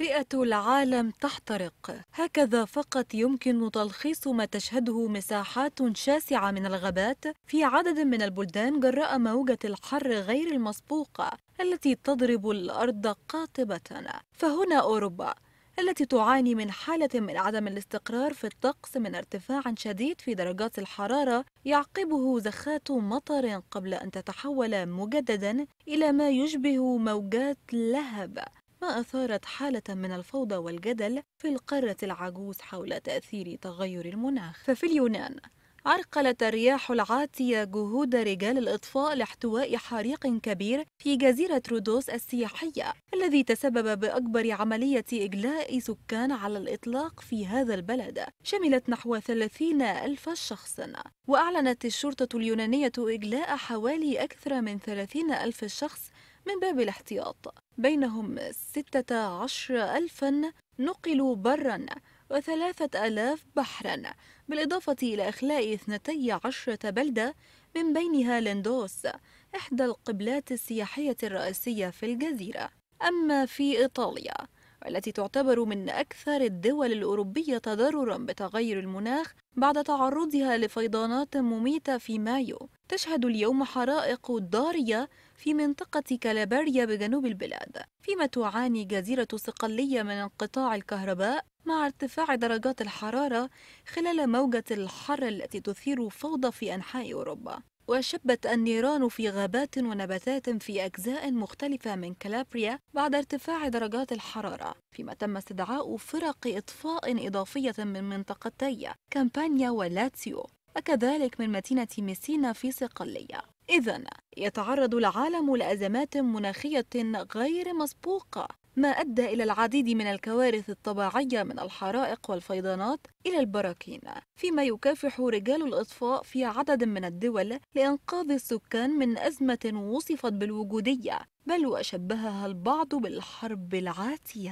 رئة العالم تحترق هكذا فقط يمكن تلخيص ما تشهده مساحات شاسعة من الغابات في عدد من البلدان جراء موجة الحر غير المسبوقة التي تضرب الأرض قاطبة فهنا أوروبا التي تعاني من حالة من عدم الاستقرار في الطقس من ارتفاع شديد في درجات الحرارة يعقبه زخات مطر قبل أن تتحول مجددا إلى ما يشبه موجات لهب ما أثارت حالة من الفوضى والجدل في القارة العجوز حول تأثير تغير المناخ ففي اليونان عرقلت الرياح العاتية جهود رجال الإطفاء لاحتواء حريق كبير في جزيرة رودوس السياحية الذي تسبب بأكبر عملية إجلاء سكان على الإطلاق في هذا البلد شملت نحو 30 ألف شخص وأعلنت الشرطة اليونانية إجلاء حوالي أكثر من 30 ألف شخص من باب الاحتياط بينهم عشر ألفا نقلوا برا وثلاثة ألاف بحرا بالإضافة إلى إخلاء 12 بلدة من بينها لندوس إحدى القبلات السياحية الرئيسية في الجزيرة أما في إيطاليا والتي تعتبر من أكثر الدول الأوروبية تضررا بتغير المناخ بعد تعرضها لفيضانات مميتة في مايو تشهد اليوم حرائق ضارية في منطقة كالابريا بجنوب البلاد فيما تعاني جزيرة صقلية من انقطاع الكهرباء مع ارتفاع درجات الحرارة خلال موجة الحر التي تثير فوضى في أنحاء أوروبا وشبت النيران في غابات ونباتات في أجزاء مختلفة من كالابريا بعد ارتفاع درجات الحرارة فيما تم استدعاء فرق إطفاء إضافية من منطقتي كامبانيا ولاتسيو وكذلك من مدينة ميسينا في صقلية إذا يتعرض العالم لأزمات مناخية غير مسبوقة ما أدى إلى العديد من الكوارث الطبيعية من الحرائق والفيضانات إلى البراكين فيما يكافح رجال الإطفاء في عدد من الدول لإنقاذ السكان من أزمة وصفت بالوجودية بل وشبهها البعض بالحرب العاتية